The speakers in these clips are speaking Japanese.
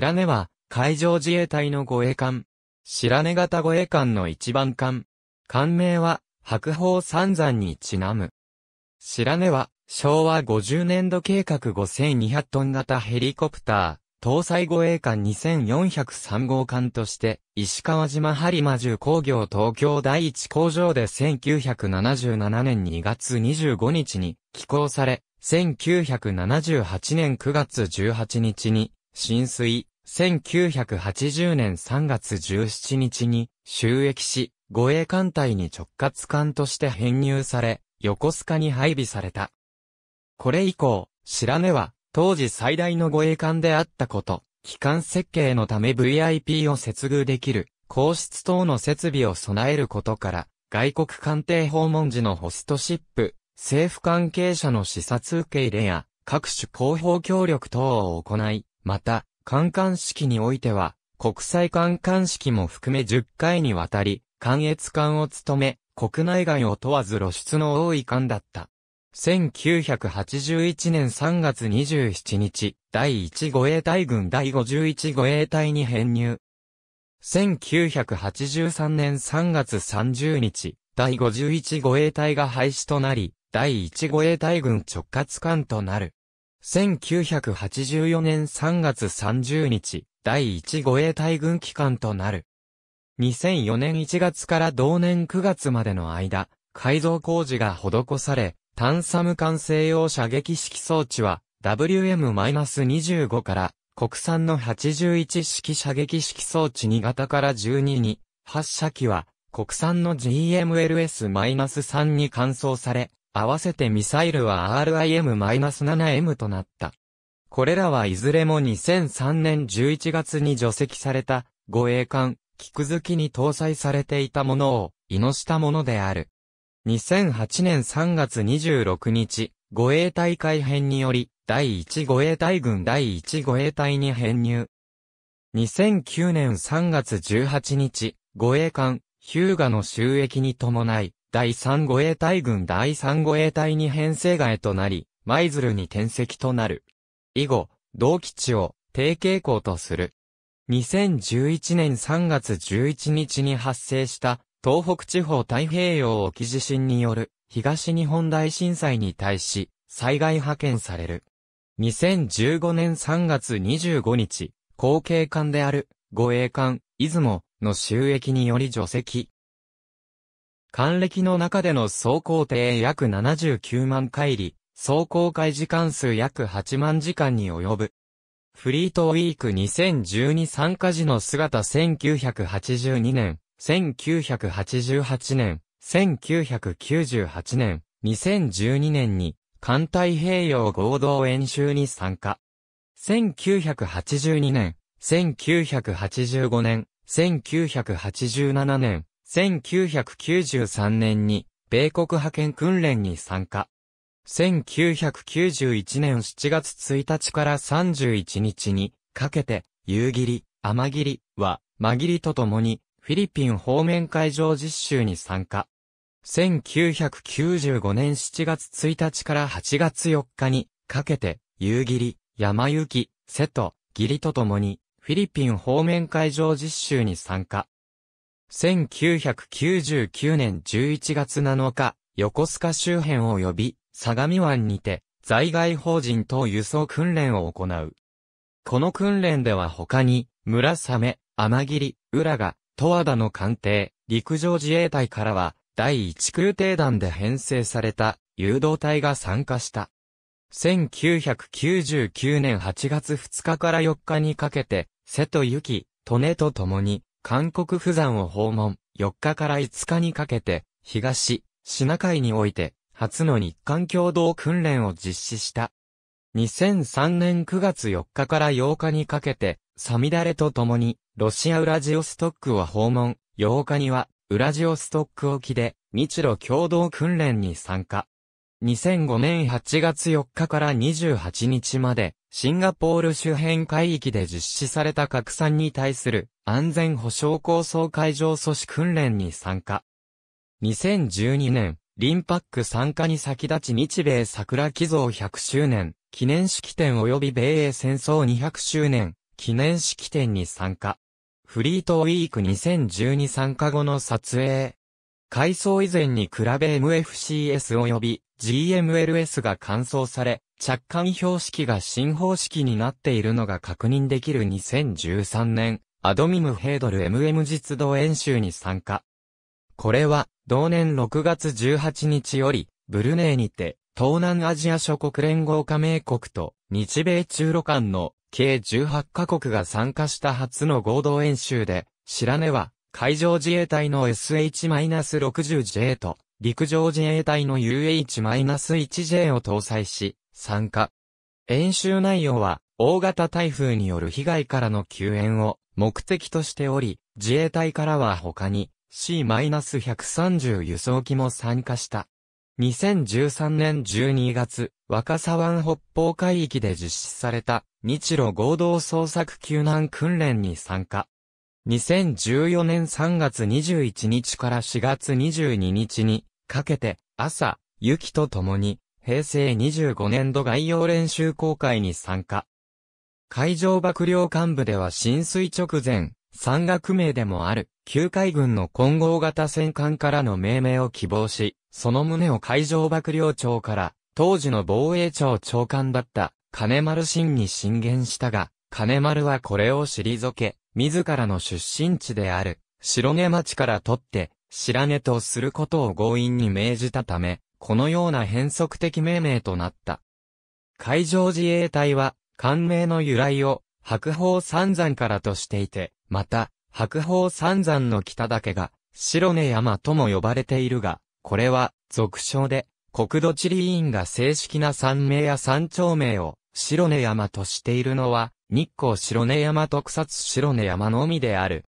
白根は、海上自衛隊の護衛艦。白根型護衛艦の一番艦。艦名は、白鵬三山にちなむ。白根は、昭和50年度計画5200トン型ヘリコプター、搭載護衛艦2403号艦として、石川島播磨重工業東京第一工場で1977年2月25日に寄港され、1978年9月18日に浸水、1980年3月17日に収益し、護衛艦隊に直轄艦として編入され、横須賀に配備された。これ以降、白根は、当時最大の護衛艦であったこと、機関設計のため VIP を接遇できる、皇室等の設備を備えることから、外国艦艇訪問時のホストシップ、政府関係者の視察受け入れや、各種広報協力等を行い、また、観艦式においては、国際観艦式も含め10回にわたり、艦越艦を務め、国内外を問わず露出の多い艦だった。1981年3月27日、第1護衛隊軍第51護衛隊に編入。1983年3月30日、第51護衛隊が廃止となり、第1護衛隊軍直轄艦となる。1984年3月30日、第1護衛隊軍機関となる。2004年1月から同年9月までの間、改造工事が施され、炭酸無管制用射撃式装置は、WM-25 から国産の81式射撃式装置2型から12に、発射機は国産の GMLS-3 に換装され、合わせてミサイルは RIM-7M となった。これらはいずれも2003年11月に除籍された護衛艦、菊月に搭載されていたものを、イノしたものである。2008年3月26日、護衛隊改編により、第1護衛隊軍第1護衛隊に編入。2009年3月18日、護衛艦、ヒューガの収益に伴い、第3護衛隊軍第3護衛隊に編成外となり、舞鶴に転籍となる。以後、同基地を低傾向とする。2011年3月11日に発生した東北地方太平洋沖地震による東日本大震災に対し災害派遣される。2015年3月25日、後継艦である護衛艦出雲の収益により除籍、還暦の中での走行程約79万回り、走行回時間数約8万時間に及ぶ。フリートウィーク2012参加時の姿1982年、1988年、1998年、2012年に、環太平洋合同演習に参加。1982年、1985年、1987年、1993年に米国派遣訓練に参加。1991年7月1日から31日にかけて、夕霧、天霧は、間霧りとともに、フィリピン方面海上実習に参加。1995年7月1日から8月4日にかけて、夕霧、山行き、瀬戸、霧とともに、フィリピン方面海上実習に参加。1999年11月7日、横須賀周辺及び相模湾にて、在外邦人等輸送訓練を行う。この訓練では他に、村雨、天霧、浦賀、十和田の艦艇、陸上自衛隊からは、第一空挺団で編成された、誘導隊が参加した。1999年8月2日から4日にかけて、瀬戸雪、利根と共に、韓国釜山を訪問、4日から5日にかけて、東、シナ海において、初の日韓共同訓練を実施した。2003年9月4日から8日にかけて、サミダレと共に、ロシアウラジオストックを訪問、8日には、ウラジオストック沖で、日露共同訓練に参加。2005年8月4日から28日まで、シンガポール周辺海域で実施された拡散に対する安全保障構想会場組織訓練に参加。2012年、リンパック参加に先立ち日米桜寄贈100周年、記念式典及び米英戦争200周年、記念式典に参加。フリートウィーク2012参加後の撮影。改装以前に比べ MFCS 及び GMLS が完走され、着艦標識が新方式になっているのが確認できる2013年、アドミムヘードル MM 実動演習に参加。これは、同年6月18日より、ブルネーにて、東南アジア諸国連合加盟国と、日米中路間の、計18カ国が参加した初の合同演習で、白根は、海上自衛隊の SH-60J と、陸上自衛隊の UH-1J を搭載し、参加。演習内容は、大型台風による被害からの救援を目的としており、自衛隊からは他に C-130 輸送機も参加した。2013年12月、若狭湾北方海域で実施された日露合同捜索救難訓練に参加。2014年3月21日から4月22日にかけて朝、雪と共に平成25年度概要練習公開に参加。海上幕僚幹部では浸水直前、山岳名でもある、旧海軍の混合型戦艦からの命名を希望し、その旨を海上幕僚長から、当時の防衛庁長官だった、金丸信に進言したが、金丸はこれを退け、自らの出身地である、白根町から取って、白根とすることを強引に命じたため、このような変則的命名となった。海上自衛隊は、艦名の由来を、白鵬三山からとしていて、また、白鵬三山の北岳が、白根山とも呼ばれているが、これは、俗称で、国土地理院が正式な山名や山頂名を、白根山としているのは、日光白根山と草津白根山のみである。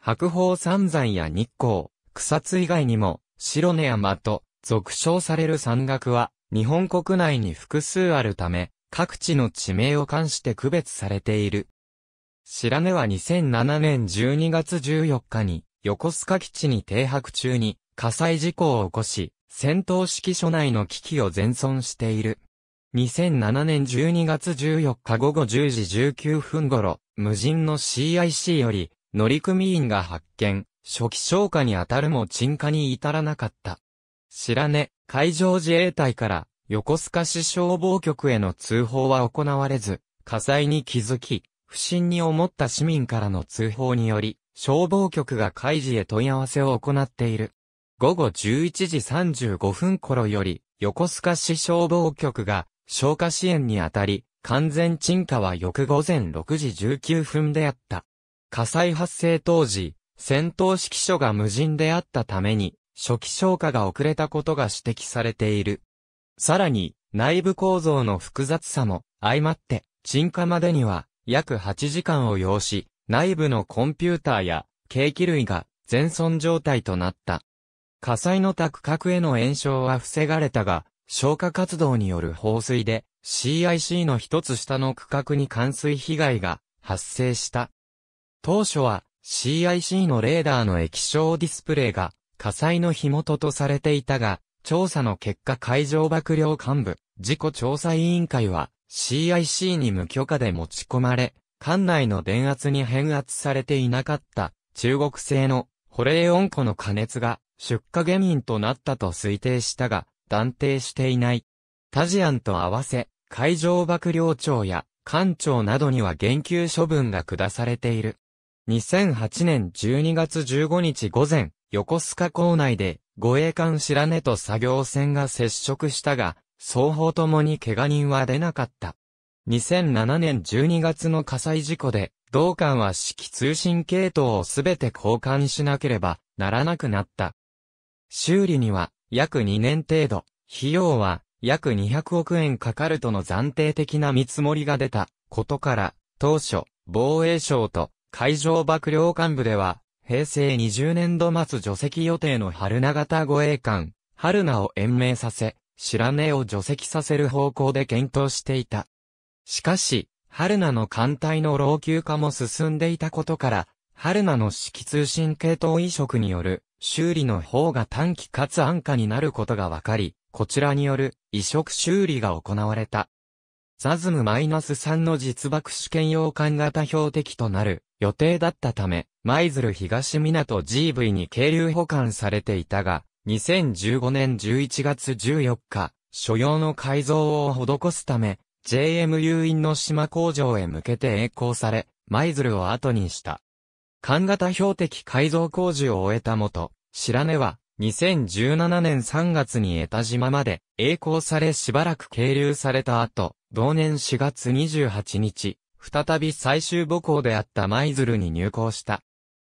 白鵬三山や日光、草津以外にも、白根山と俗称される山岳は、日本国内に複数あるため、各地の地名を関して区別されている。白根は2007年12月14日に、横須賀基地に停泊中に、火災事故を起こし、戦闘指揮所内の危機を全損している。2007年12月14日午後10時19分頃、無人の CIC より、乗組員が発見、初期消火に当たるも沈下に至らなかった。知らね、海上自衛隊から横須賀市消防局への通報は行われず、火災に気づき、不審に思った市民からの通報により、消防局が海事へ問い合わせを行っている。午後11時35分頃より、横須賀市消防局が消火支援にあたり、完全鎮火は翌午前6時19分であった。火災発生当時、戦闘指揮所が無人であったために、初期消化が遅れたことが指摘されている。さらに、内部構造の複雑さも相まって、沈下までには約8時間を要し、内部のコンピューターや計器類が全損状態となった。火災の宅核への炎症は防がれたが、消火活動による放水で CIC の一つ下の区画に冠水被害が発生した。当初は CIC のレーダーの液晶ディスプレイが火災の火元とされていたが、調査の結果海上幕僚幹部、事故調査委員会は CIC に無許可で持ち込まれ、艦内の電圧に変圧されていなかった中国製の保冷温庫の加熱が出火原因となったと推定したが、断定していない。タジアンと合わせ、海上幕僚長や艦長などには減給処分が下されている。2008年12月15日午前、横須賀港内で護衛艦白根と作業船が接触したが、双方ともに怪我人は出なかった。2007年12月の火災事故で、同艦は指揮通信系統をすべて交換しなければならなくなった。修理には約2年程度、費用は約200億円かかるとの暫定的な見積もりが出たことから、当初、防衛省と海上幕僚幹部では平成20年度末除籍予定の春名型護衛艦、春名を延命させ、白根を除籍させる方向で検討していた。しかし、春名の艦隊の老朽化も進んでいたことから、春名の指揮通信系統移植による修理の方が短期かつ安価になることが分かり、こちらによる移植修理が行われた。ザズム -3 の実爆試験用艦型標的となる予定だったため、舞鶴東港 GV に係留保管されていたが、2015年11月14日、所要の改造を施すため、JMU 院の島工場へ向けて栄光され、舞鶴を後にした。艦型標的改造工事を終えたもと、白根は、2017年3月に江田島まで栄光されしばらく係留された後、同年4月28日、再び最終母校であった舞鶴に入校した。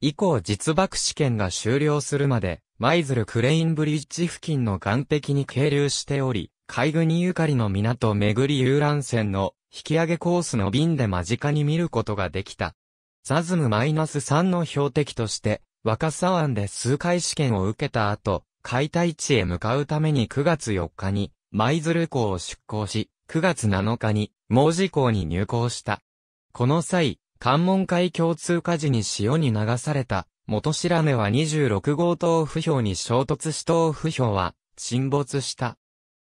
以降実爆試験が終了するまで、舞鶴クレインブリッジ付近の岸壁に係留しており、海軍にゆかりの港巡り遊覧船の引き上げコースの便で間近に見ることができた。ザズム -3 の標的として、若狭湾で数回試験を受けた後、解体地へ向かうために9月4日に、舞鶴港を出港し、9月7日に、毛字港に入港した。この際、関門海峡通過時に潮に流された、元白根は26号島不評に衝突し島不評は、沈没した。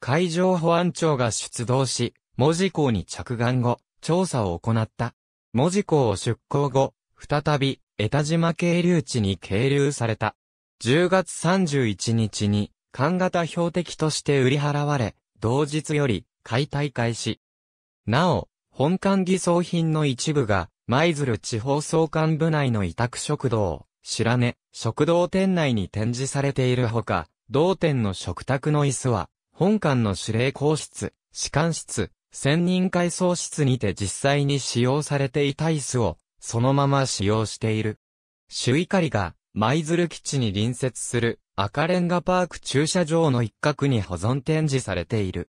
海上保安庁が出動し、文字港に着岸後、調査を行った。文字港を出港後、再び、江田島渓流地に渓流された。10月31日に、艦型標的として売り払われ、同日より、解体開始。なお、本館偽装品の一部が、舞鶴地方総監部内の委託食堂、白根、食堂店内に展示されているほか、同店の食卓の椅子は、本館の指令公室、士官室、専任改装室にて実際に使用されていた椅子を、そのまま使用している。朱碇が、舞鶴基地に隣接する赤レンガパーク駐車場の一角に保存展示されている。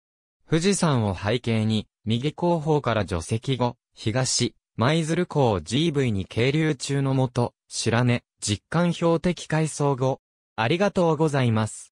富士山を背景に、右後方から除籍後、東、舞鶴港 GV に係留中のもと、白根、実感標的改装後、ありがとうございます。